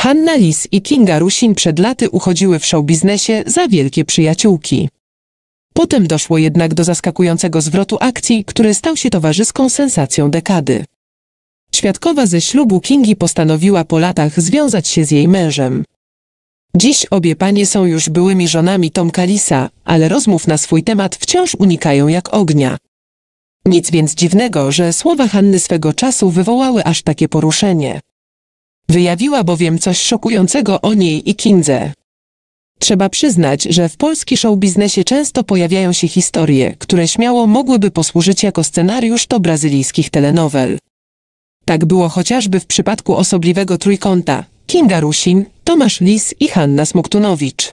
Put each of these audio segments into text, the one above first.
Hanna Lis i Kinga Rusin przed laty uchodziły w showbiznesie za wielkie przyjaciółki. Potem doszło jednak do zaskakującego zwrotu akcji, który stał się towarzyską sensacją dekady. Świadkowa ze ślubu Kingi postanowiła po latach związać się z jej mężem. Dziś obie panie są już byłymi żonami Tomka Lisa, ale rozmów na swój temat wciąż unikają jak ognia. Nic więc dziwnego, że słowa Hanny swego czasu wywołały aż takie poruszenie. Wyjawiła bowiem coś szokującego o niej i Kindze. Trzeba przyznać, że w polski showbiznesie często pojawiają się historie, które śmiało mogłyby posłużyć jako scenariusz do brazylijskich telenowel. Tak było chociażby w przypadku osobliwego trójkąta Kinga Rusin, Tomasz Lis i Hanna Smuktunowicz.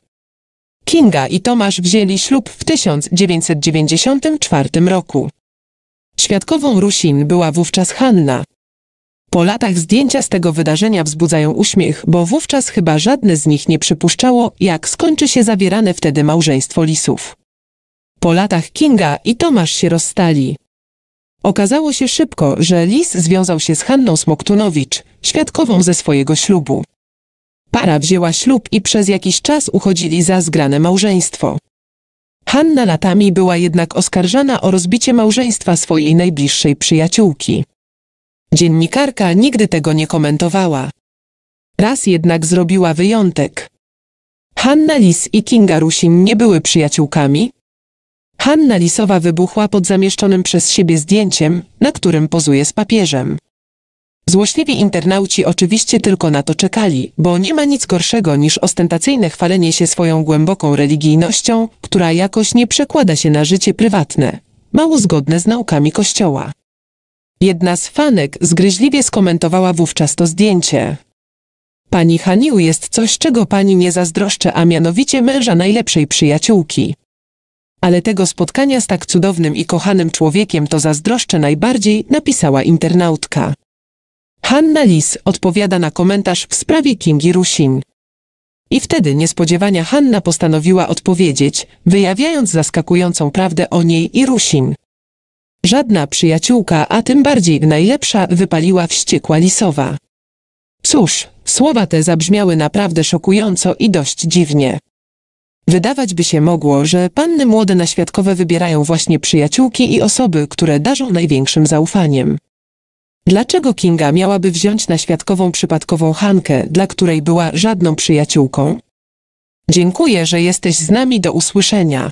Kinga i Tomasz wzięli ślub w 1994 roku. Świadkową Rusin była wówczas Hanna, po latach zdjęcia z tego wydarzenia wzbudzają uśmiech, bo wówczas chyba żadne z nich nie przypuszczało, jak skończy się zawierane wtedy małżeństwo lisów. Po latach Kinga i Tomasz się rozstali. Okazało się szybko, że Lis związał się z Hanną Smoktunowicz, świadkową ze swojego ślubu. Para wzięła ślub i przez jakiś czas uchodzili za zgrane małżeństwo. Hanna latami była jednak oskarżana o rozbicie małżeństwa swojej najbliższej przyjaciółki. Dziennikarka nigdy tego nie komentowała. Raz jednak zrobiła wyjątek. Hanna Lis i Kinga Rusin nie były przyjaciółkami? Hanna Lisowa wybuchła pod zamieszczonym przez siebie zdjęciem, na którym pozuje z papieżem. Złośliwi internauci oczywiście tylko na to czekali, bo nie ma nic gorszego niż ostentacyjne chwalenie się swoją głęboką religijnością, która jakoś nie przekłada się na życie prywatne, mało zgodne z naukami Kościoła. Jedna z fanek zgryźliwie skomentowała wówczas to zdjęcie. Pani Haniu jest coś, czego pani nie zazdroszczę, a mianowicie męża najlepszej przyjaciółki. Ale tego spotkania z tak cudownym i kochanym człowiekiem to zazdroszczę najbardziej, napisała internautka. Hanna Lis odpowiada na komentarz w sprawie Kingi Rusin. I wtedy niespodziewania Hanna postanowiła odpowiedzieć, wyjawiając zaskakującą prawdę o niej i Rusin. Żadna przyjaciółka, a tym bardziej najlepsza, wypaliła wściekła Lisowa. Cóż, słowa te zabrzmiały naprawdę szokująco i dość dziwnie. Wydawać by się mogło, że panny młode na świadkowe wybierają właśnie przyjaciółki i osoby, które darzą największym zaufaniem. Dlaczego Kinga miałaby wziąć na świadkową przypadkową Hankę, dla której była żadną przyjaciółką? Dziękuję, że jesteś z nami do usłyszenia.